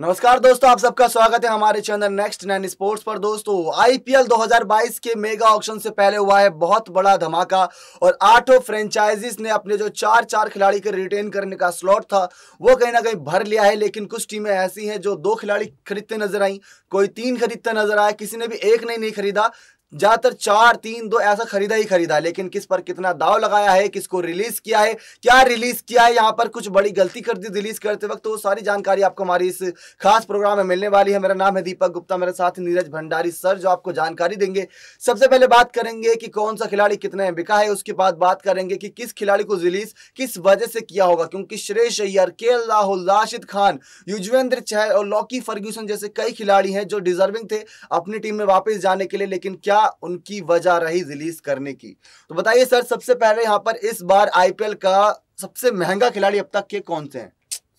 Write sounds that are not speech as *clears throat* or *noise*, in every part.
नमस्कार दोस्तों आप सबका स्वागत है हमारे चैनल नेक्स्ट नाइन स्पोर्ट्स पर दोस्तों आईपीएल 2022 के मेगा ऑक्शन से पहले हुआ है बहुत बड़ा धमाका और आठों फ्रेंचाइजीज ने अपने जो चार चार खिलाड़ी के रिटेन करने का स्लॉट था वो कहीं ना कहीं भर लिया है लेकिन कुछ टीमें ऐसी हैं जो दो खिलाड़ी खरीदते नजर आई कोई तीन खरीदते नजर आए किसी ने भी एक नहीं, नहीं खरीदा ज़्यादातर चार तीन दो ऐसा खरीदा ही खरीदा लेकिन किस पर कितना दाव लगाया है किसको रिलीज़ किया है क्या रिलीज़ किया है यहाँ पर कुछ बड़ी गलती कर दी रिलीज़ करते वक्त तो वो सारी जानकारी आपको हमारी इस खास प्रोग्राम में मिलने वाली है मेरा नाम है दीपक गुप्ता मेरे साथ नीरज भंडारी सर जो आपको जानकारी देंगे सबसे पहले बात करेंगे कि कौन सा खिलाड़ी कितने बिका है उसके बाद बात करेंगे कि किस खिलाड़ी को रिलीज़ किस वजह से किया होगा क्योंकि श्रेष अयर के राहुल राशिद खान युजवेंद्र चहल और लॉकी फर्ग्यूसन जैसे कई खिलाड़ी हैं जो डिजर्विंग थे अपनी टीम में वापिस जाने के लिए लेकिन क्या क्या उनकी वजह रही रिलीज करने की तो बताइए सर सबसे पहले यहाँ पर इस बार आईपीएल का सबसे महंगा खिलाड़ी अब तक के कौन से हैं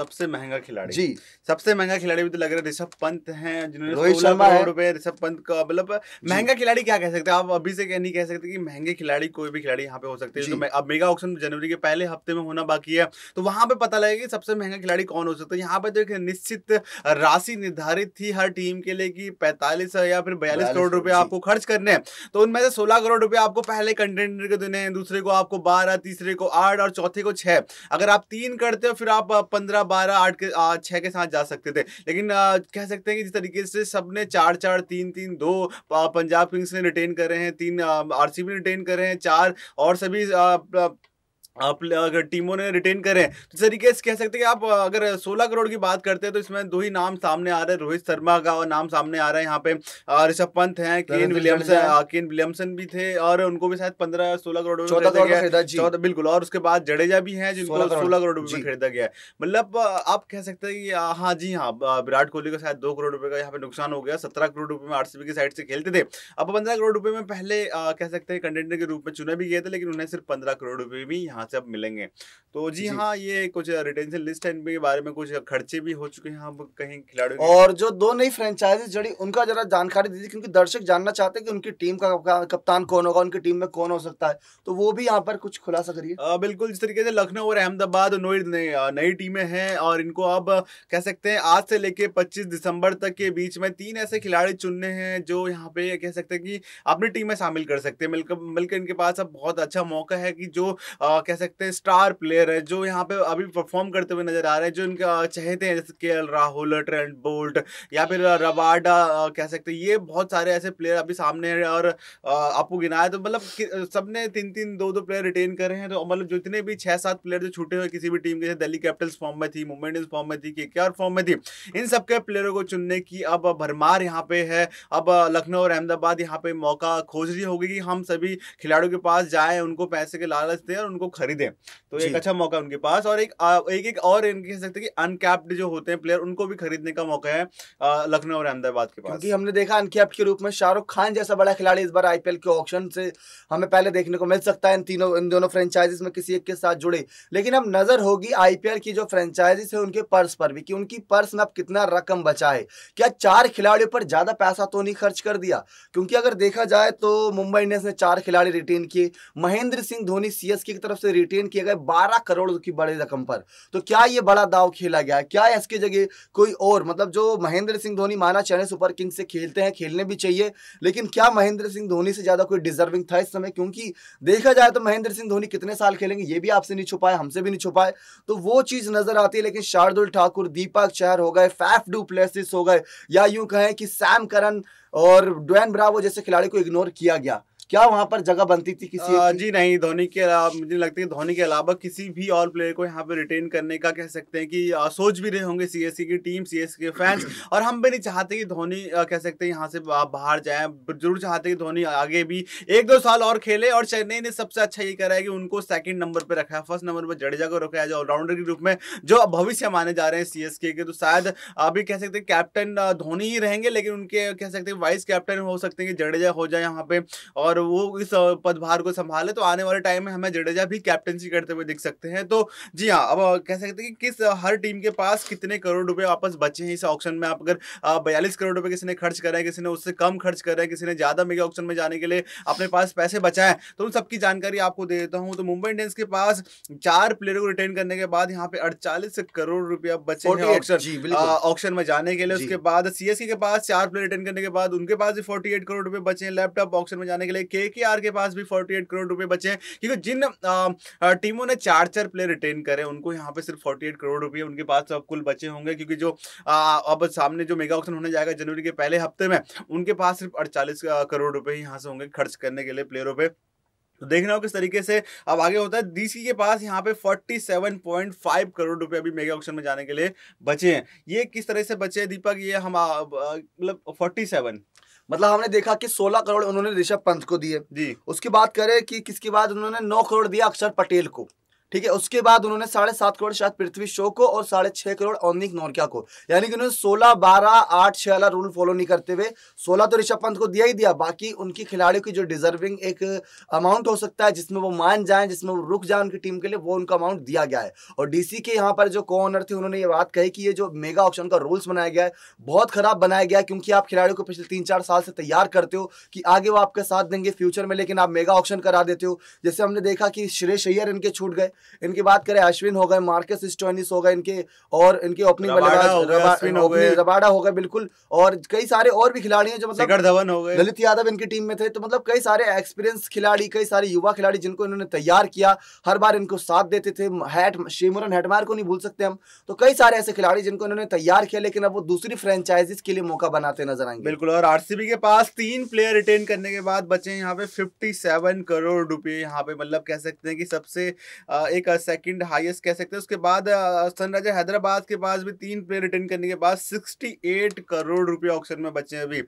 सबसे महंगा खिलाड़ी जी सबसे महंगा खिलाड़ी भी तो लग रहा है ऋषभ पंत है जिन्होंने रोहित शर्मा रुपए ऋषभ पंत का मतलब महंगा खिलाड़ी क्या कह सकते हैं आप अभी से कह नहीं कह सकते कि महंगे खिलाड़ी कोई भी खिलाड़ी यहाँ पे हो सकते हैं तो अब मेगा ऑप्शन जनवरी के पहले हफ्ते में होना बाकी है तो वहां पर पता लगेगा कि सबसे महंगा खिलाड़ी कौन हो सकता है यहाँ पे तो एक निश्चित राशि निर्धारित थी हर टीम के लिए कि पैंतालीस या फिर बयालीस करोड़ रुपए आपको खर्च करने हैं तो उनमें से सोलह करोड़ रुपए आपको पहले कंटेंडर को देने हैं दूसरे को आपको बारह तीसरे को आठ और चौथे को छह अगर आप तीन करते हो फिर आप पंद्रह बारह आठ के छः के साथ जा सकते थे लेकिन आ, कह सकते हैं कि जिस तरीके से सब ने चार चार तीन तीन दो पंजाब किंग्स ने रिटेन कर रहे हैं तीन आर ने रिटेन कर रहे हैं चार और सभी आप अगर टीमों ने रिटेन करें तो इस तरीके से कह सकते हैं कि आप अगर 16 करोड़ की बात करते हैं तो इसमें दो ही नाम सामने आ रहे हैं रोहित शर्मा का और नाम सामने आ रहा है यहाँ पे ऋषभ पंत हैं केन विलियमसन केन विलियमसन भी थे और उनको भी शायद 15 सोलह करोड़ चौदह बिल्कुल और उसके बाद जडेजा भी है जिनको सोलह करोड़ रुपये में खरीदा गया है मतलब आप कह सकते हैं कि हाँ जी हाँ विराट कोहली का शायद दो करोड़ रुपये का यहाँ पे नुकसान हो गया सत्रह करोड़ रुपये में आरसीबी की साइड से खेलते थे अब पंद्रह करोड़ रुपये में पहले कह सकते हैं कंटेंडर के रूप में चुने भी गए थे लेकिन उन्हें सिर्फ पंद्रह करोड़ रुपये भी यहाँ से आप मिलेंगे तो जी, जी हाँ ये कुछ रिटेंशन लिस्ट है इनके बारे में कुछ खर्चे भी हो चुके हैं हम कहीं खिलाड़ी और जो दो नई फ्रेंचाइजी जड़ी उनका जरा जानकारी दीजिए क्योंकि दर्शक जानना चाहते हैं कि उनकी टीम का कप्तान कौन होगा उनकी टीम में कौन हो सकता है तो वो भी यहाँ पर कुछ खुलासा करिए बिल्कुल जिस तरीके से लखनऊ और अहमदाबाद नई टीमें हैं और इनको अब कह सकते हैं आज से लेके पच्चीस दिसंबर तक के बीच में तीन ऐसे खिलाड़ी चुनने हैं जो यहाँ पे कह सकते हैं कि अपनी टीम में शामिल कर सकते हैं मिलकर मिलकर इनके पास अब बहुत अच्छा मौका है कि जो कह कह सकते हैं स्टार प्लेयर है जो यहाँ पे अभी परफॉर्म करते हुए नजर आ रहे हैं जो इनका चहेते हैं जैसे के राहुल ट्रेंट बोल्ट या फिर रबाडा कह सकते हैं ये बहुत सारे ऐसे प्लेयर अभी सामने हैं और आपको गिनाया तो मतलब सबने तीन तीन दो दो प्लेयर रिटेन कर रहे हैं तो मतलब जितने भी छः सात प्लेयर जो छूटे हुए किसी भी टीम के दिल्ली कैपिटल्स फॉर्म में थी मुंबई इंडियंस फॉर्म में थी के फॉर्म में थी इन सबके प्लेयरों को चुनने की अब भरमार यहाँ पे है अब लखनऊ और अहमदाबाद यहाँ पे मौका खोज रही होगी कि हम सभी खिलाड़ियों के पास जाए उनको पैसे के लालच दें और उनको खरीदें तो एक अच्छा मौका उनके पास और एक एक एक और इनके कह सकते हैं कि अनकैप्ड जो होते हैं प्लेयर उनको भी खरीदने का मौका है लखनऊ और अहमदाबाद के पास क्योंकि हमने देखा अनकैप्ड के रूप में शाहरुख खान जैसा बड़ा खिलाड़ी इस बार आईपीएल के ऑप्शन से हमें पहले देखने को मिल सकता है इन तीनों इन दोनों फ्रेंचाइजीज में किसी एक के साथ जुड़े लेकिन अब नजर होगी आईपीएल की जो फ्रेंचाइजीज है उनके पर्स पर भी कि उनकी पर्स में अब कितना रकम बचा है क्या चार खिलाड़ियों पर ज्यादा पैसा तो नहीं खर्च कर दिया क्योंकि अगर देखा जाए तो मुंबई इंडियंस ने चार खिलाड़ी रिटेन किए महेंद्र सिंह धोनी सीएसके की तरफ से रिटेन किया गया बारह करोड़ की बड़ी रकम पर तो क्या ये बड़ा दाव खेला गया क्या इसके जगह कोई और मतलब जो महेंद्र सिंह धोनी माना चेन्नई सुपर किंग्स से खेलते हैं खेलने भी चाहिए लेकिन क्या महेंद्र सिंह धोनी से ज़्यादा कोई डिजर्विंग था इस समय क्योंकि देखा जाए तो महेंद्र सिंह धोनी कितने साल खेलेंगे ये भी आपसे नहीं छुपाए हमसे भी नहीं छुपाए तो वो चीज़ नज़र आती है लेकिन शार्दुल ठाकुर दीपक चहर हो गए फैफ डू प्लेसिस हो गए या यूं कहें कि सैम करन और ड्वेन ब्रावो जैसे खिलाड़ी को इग्नोर किया गया क्या वहाँ पर जगह बनती थी किसी आ, जी नहीं धोनी के अलावा मुझे लगता है धोनी के अलावा किसी भी और प्लेयर को यहाँ पे रिटेन करने का कह सकते हैं कि सोच भी रहे होंगे सी की टीम सी के फैंस *clears throat* और हम भी नहीं चाहते कि धोनी कह सकते हैं यहाँ से बाहर जाए जरूर चाहते कि धोनी आगे भी एक दो साल और खेले और चेन्नई ने सबसे अच्छा ये करा है कि उनको सेकेंड नंबर पर रखा है फर्स्ट नंबर पर जडेजा को रखा है जो ऑलराउंडर के रूप में जो भविष्य माने जा रहे हैं सी के तो शायद अभी कह सकते हैं कैप्टन धोनी ही रहेंगे लेकिन उनके कह सकते हैं वाइस कैप्टन हो सकते हैं कि जडेजा हो जाए यहाँ पे और वो इस पदभार को संभाले तो आने वाले टाइम में हमें जडेजा भी कैप्टनसी करते हुए दिख सकते हैं तो जी हाँ अब कह सकते हैं कि किस हर टीम के पास कितने करोड़ रुपए वापस बचे हैं इस ऑप्शन में आप अगर बयालीस करोड़ रुपए किसी ने खर्च करा है किसी ने उससे कम खर्च करा है किसी ने ज़्यादा मेगा ऑप्शन में जाने के लिए अपने पास पैसे बचाए तो उन सबकी जानकारी आपको दे देता हूँ तो मुंबई इंडियंस के पास चार प्लेयर को रिटेन करने के बाद यहाँ पे अड़चालीस करोड़ रुपया बचे ऑप्शन में जाने के लिए उसके बाद सीएससी के पास चार प्लेयर रिटेन करने के बाद उनके पास भी फोर्टी करोड़ रुपए बचे हैं लैपटॉप ऑप्शन में जाने के लिए के के आर के पास भी 48 करोड़ रुपए बचे हैं क्योंकि जिन टीमों ने चार चार प्लेयर रिटेन करे उनको यहाँ पे सिर्फ 48 करोड़ रुपए उनके पास अब कुल बचे होंगे क्योंकि जो अब सामने जो मेगा ऑप्शन होने जाएगा जनवरी के पहले हफ्ते में उनके पास सिर्फ अड़चालीस करोड़ रुपए यहाँ से होंगे खर्च करने के लिए प्लेयरों पर तो देख रहे हो किस तरीके से अब आगे होता है डीसी के पास यहाँ पे 47.5 करोड़ रुपए अभी मेगा ऑक्शन में जाने के लिए बचे हैं ये किस तरह से बचे हैं दीपक ये हम मतलब 47 मतलब हमने देखा कि 16 करोड़ उन्होंने ऋषभ पंत को दिए जी उसकी बात करें कि किसकी बात उन्होंने 9 करोड़ दिया अक्षर पटेल को ठीक है उसके बाद उन्होंने साढ़े सात करोड़ शायद पृथ्वी शो को और साढ़े छह करोड़ औनिक नौरकिया को यानी कि उन्होंने सोलह बारह आठ छह वाला रूल फॉलो नहीं करते हुए सोलह तो ऋषभ पंत को दिया ही दिया बाकी उनकी खिलाड़ियों की जो डिजर्विंग एक अमाउंट हो सकता है जिसमें वो मान जाए जिसमें वो रुक जाए उनकी टीम के लिए वो उनका अमाउंट दिया गया है और डीसी के यहाँ पर जो को ऑनर थे उन्होंने ये बात कही कि ये जो मेगा ऑप्शन का रूल्स बनाया गया है बहुत खराब बनाया गया क्योंकि आप खिलाड़ियों को पिछले तीन चार साल से तैयार करते हो कि आगे वो आपके साथ देंगे फ्यूचर में लेकिन आप मेगा ऑप्शन करा देते हो जैसे हमने देखा कि श्रेष अय्यर इनके छूट गए इनकी बात करें अश्विन हो गए मार्केस स्टोनिस हो गए इनके और इनके ओपनिंग रबाडा हो गए बिल्कुल और कई सारे और भी खिलाड़ी हैं जो मतलब धवन हो गए ललित यादव इनकी टीम में थे तो मतलब कई सारे एक्सपीरियंस खिलाड़ी कई सारे युवा खिलाड़ी जिनको इन्होंने तैयार किया हर बार इनको साथ देते थे हैट शेमरन हेटमायर को नहीं भूल सकते हम तो कई सारे ऐसे खिलाड़ी जिनको इन्होंने तैयार किया लेकिन अब वो दूसरी फ्रेंचाइजीज के लिए मौका बनाते नजर आएंगे बिल्कुल और आरसीबी के पास तीन प्लेयर रिटेन करने के बाद बचे यहाँ पे 57 करोड़ रुपए यहाँ पे मतलब कह सकते हैं कि सबसे एक सेकंड हाईएस्ट कह सकते हैं उसके बाद सनराइजर हैदराबाद के पास भी तीन प्लेयर रिटर्न करने के बाद 68 करोड़ रुपए ऑक्शन में बचे हैं अभी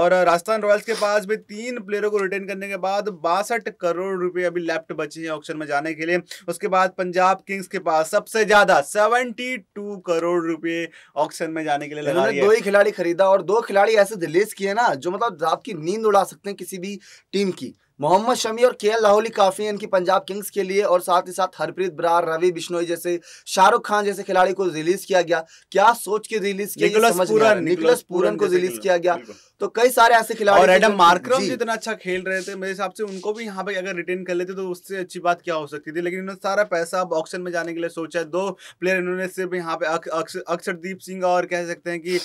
और राजस्थान रॉयल्स के पास भी तीन प्लेयरों को रिटर्न करने के बाद बासठ करोड़ रुपए अभी लेफ्ट बचे हैं ऑक्शन में जाने के लिए उसके बाद पंजाब किंग्स के पास सबसे ज्यादा सेवेंटी करोड़ रुपए ऑक्शन में जाने के लिए दो ही खिलाड़ी खरीदा और दो खिलाड़ी ऐसे रिलीज किए ना जो मतलब आपकी नींद उड़ा सकते हैं किसी भी टीम की मोहम्मद शमी और के लाहौली काफ़ी हैं इनकी पंजाब किंग्स के लिए और साथ ही साथ हरप्रीत बरार रवि बिश्नोई जैसे शाहरुख खान जैसे खिलाड़ी को रिलीज किया गया क्या सोच के रिलीज किया पूरन निकलस पूरन को रिलीज किया गया तो कई सारे ऐसे खिलाड़ी और एडम मार्क्रम जितना अच्छा खेल रहे थे मेरे हिसाब से उनको भी यहाँ पे अगर रिटेन कर लेते तो उससे अच्छी बात क्या हो सकती थी लेकिन इन्होंने सारा पैसा अब ऑक्शन में जाने के लिए सोचा है दो प्लेयर इन्होंने सिर्फ यहाँ पे अक्षरदीप सिंह और कह सकते हैं कि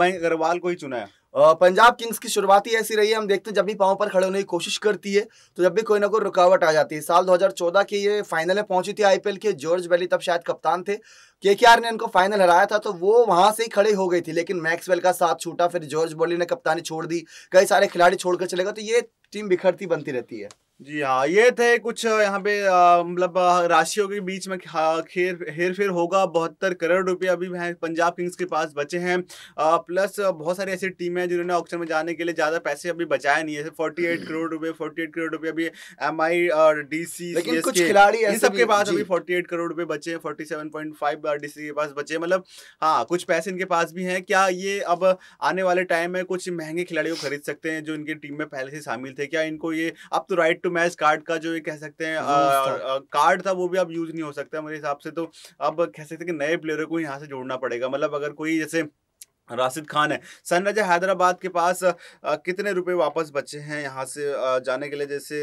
मैं अग्रवाल को ही चुना है पंजाब किंग्स की शुरुआत ही ऐसी रही है हम देखते हैं जब भी पाँव पर खड़े होने की कोशिश करती है तो जब भी कोई ना कोई रुकावट आ जाती है साल 2014 के ये फाइनल में पहुंची थी आईपीएल के जॉर्ज वैली तब शायद कप्तान थे आर ने इनको फाइनल हराया था तो वो वहां से ही खड़े हो गई थी लेकिन मैक्सवेल का साथ छूटा फिर जॉर्ज बोली ने कप्तानी छोड़ दी कई सारे खिलाड़ी छोड़कर चले गए तो ये टीम बिखरती बनती रहती है जी हाँ ये थे कुछ यहाँ पे मतलब राशियों के बीच में हेर हेर फेर होगा बहत्तर करोड़ रुपये अभी पंजाब किंग्स के पास बचे हैं आ, प्लस बहुत सारी ऐसी टीमें हैं जिन्होंने ऑक्शन में जाने के लिए ज़्यादा पैसे अभी बचाए नहीं है फोर्टी एट करोड़ रुपए फोर्टी एट करोड़ रुपए अभी एम आई और डी सी खिलाड़ी इन सबके पास अभी फोर्टी एट करोड़ रुपए बचे हैं forty seven point five D C के पास बचे मतलब हाँ कुछ पैसे इनके पास भी हैं क्या ये अब आने वाले टाइम में कुछ महंगे खिलाड़ियों को खरीद सकते हैं जो इनकी टीम में पहले से शामिल थे क्या इनको ये अब तो राइट टू मैच कार्ड का जो ये कह सकते हैं कार्ड था वो भी अब यूज नहीं हो सकता मेरे हिसाब से तो अब कह सकते हैं कि नए प्लेयरों को यहाँ से जोड़ना पड़ेगा मतलब अगर कोई जैसे राशिद खान है सनराइजर हैदराबाद के पास कितने रुपए वापस बचे हैं यहाँ से जाने के लिए जैसे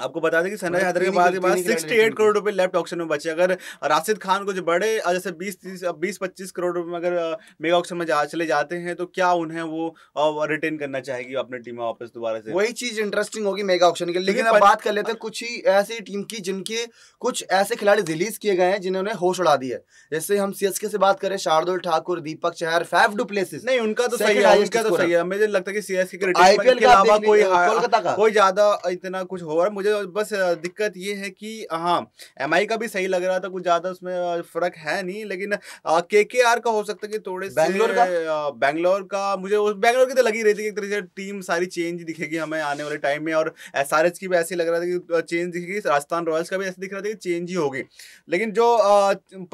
आपको बता दें कि सनराइज मतलब हैदर के बाद सिक्सटी एट करोड़ रुपए लेफ्ट ऑप्शन में बचे अगर राशिद खान को जो बड़े जैसे बीस तीस बीस पच्चीस करोड़ रुपए में अगर मेगा ऑप्शन में जा चले जाते हैं तो क्या उन्हें वो रिटेन करना चाहेगी अपनी टीम वापस दोबारा से वही चीज इंटरेस्टिंग होगी मेगा ऑप्शन की लेकिन अब बात कर लेते हैं कुछ ही ऐसी टीम की जिनके कुछ ऐसे खिलाड़ी रिलीज किए गए हैं जिन्होंने होश उड़ा दी है जैसे हम सीएसके से बात करें Shardul Thakur Deepak Chahar Faf du Plessis नहीं उनका तो सही है उनका तो सही है मुझे लगता है कि सीएसके के तो अलावा कोई ज्यादा इतना कुछ हो रहा है मुझे बस दिक्कत ये है कि हाँ एम का भी सही लग रहा था कुछ ज़्यादा उसमें फ़र्क है नहीं लेकिन के के आर का हो सकता है कि थोड़े बैंगलोर का बैंगलोर का मुझे बैंगलोर की तो लगी रही थी एक तरह से टीम सारी चेंज दिखेगी हमें आने वाले टाइम में और एस आर एच की भी ऐसी लग रहा था कि चेंज दिखेगी राजस्थान रॉयल्स का भी ऐसे दिख रहा था कि चेंज ही होगी लेकिन जो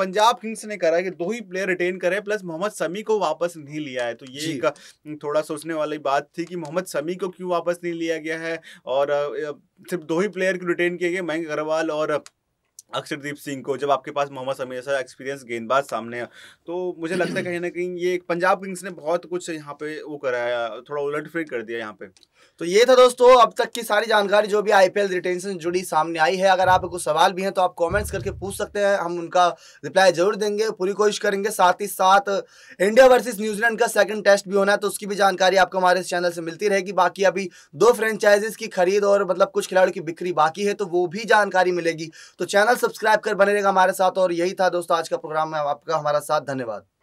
पंजाब किंग्स ने करा कि दो ही प्लेयर रिटेन करे प्लस मोहम्मद समी को वापस नहीं लिया है तो ये एक थोड़ा सोचने वाली बात थी कि मोहम्मद समी को क्यों वापस नहीं लिया गया है और सिर्फ दो ही प्लेयर को रिटेन किए गए मयंक अग्रवाल और अक्षरदीप सिंह को जब आपके पास मोहम्मद समीर ऐसा एक्सपीरियंस गेंदबाज सामने है तो मुझे लगता है कहीं ना कहीं ये पंजाब किंग्स ने बहुत कुछ यहाँ पे वो कराया थोड़ा उलट फिर कर दिया यहाँ पे तो ये था दोस्तों अब तक की सारी जानकारी जो भी आईपीएल रिटेंशन जुड़ी सामने आई है अगर आप कुछ सवाल भी हैं तो आप कॉमेंट्स करके पूछ सकते हैं हम उनका रिप्लाई जरूर देंगे पूरी कोशिश करेंगे साथ ही साथ इंडिया वर्सेज न्यूजीलैंड का सेकंड टेस्ट भी होना है तो उसकी भी जानकारी आपको हमारे चैनल से मिलती रहेगी बाकी अभी दो फ्रेंचाइजेस की खरीद और मतलब कुछ खिलाड़ियों की बिक्री बाकी है तो वो भी जानकारी मिलेगी तो चैनल सब्सक्राइब कर बने रहेगा हमारे साथ और यही था दोस्तों आज का प्रोग्राम में आपका हमारा साथ धन्यवाद